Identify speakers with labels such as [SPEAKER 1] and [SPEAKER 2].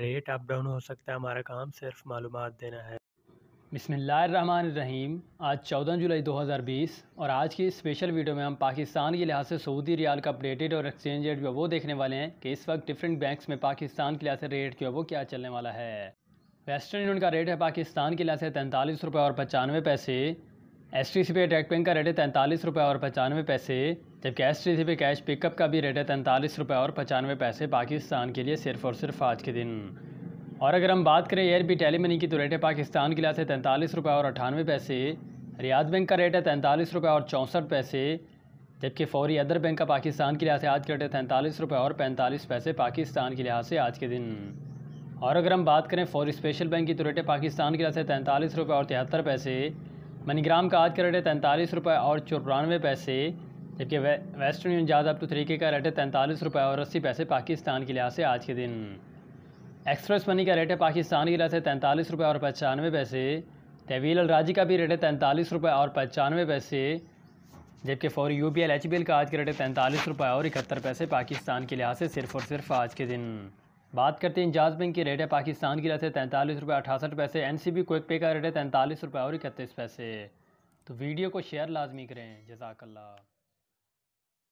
[SPEAKER 1] rate up down हो सकता है हमारा काम सिर्फ मालूम देना है बिसमीम आज 14 जुलाई 2020 और आज की स्पेशल वीडियो में हम पाकिस्तान के लिहाज से सऊदी रियाल का अपडेटेड और एक्सचेंज रेट जो वो देखने वाले हैं कि इस वक्त डिफरेंट बैंक्स में पाकिस्तान के लिहाज से रेट जो है वो क्या चलने वाला है वेस्टर्न यूनियन का रेट है पाकिस्तान के लिहाज से तैंतालीस रुपये और पचानवे पैसे एस टी सी पे डायरेक्ट बैंक का रेट है तैंतालीस रुपये और पचानवे पैसे जबकि एस टी सी पे कैश पिकअप का भी रेट है तैंतालीस रुपये और पचानवे पैसे पाकिस्तान के लिए सिर्फ और सिर्फ आज के दिन और अगर हम बात करें एयर बी टेली मनी की तो रेट है पाकिस्तान के लिए से तैंतालीस रुपये और अठानवे पैसे रियाद बैंक का रेट है तैंतालीस रुपये और चौंसठ पैसे जबकि फौरी अदर बैंक का पाकिस्तान के लिहाज से आज के रेट है तैंतालीस रुपये और पैंतालीस पैसे पाकिस्तान के लिहाज से आज के दिन और अगर हम बात करें फौरी स्पेशल बैंक की तो रेट है पाकिस्तान के लिहाज से तैंतालीस रुपये और तिहत्तर पैसे मनीग्राम का आज का रेट है तैंतालीस रुपये और चौरानवे पैसे जबकि वे, वेस्टर्न यूनियन ज़्यादा अप टू तरीके का रेट है तैंतालीस रुपये और अस्सी पैसे पाकिस्तान के लिहाज से आज के दिन एक्सप्रेस मनी का रेट है पाकिस्तान के लिहाज से तैंतालीस रुपये और पचानवे पैसे तवील अलराजी का भी रेट है तैंतालीस रुपये और पचानवे पैसे जबकि फौरी U P L H B L का आज का रेट है तैंतालीस रुपये और इकहत्तर पैसे पाकिस्तान के लिहाज से सिर्फ और सिर्फ आज के दिन बात करते हैं इंजाज बैंक की रेट है पाकिस्तान की रहते तैंतालीस रुपये अठासठ पैसे एन सी बी क्विक पे का रेट है तैंतालीस रुपये और इकतीस पैसे तो वीडियो को शेयर लाजमी करें जजाकल्ला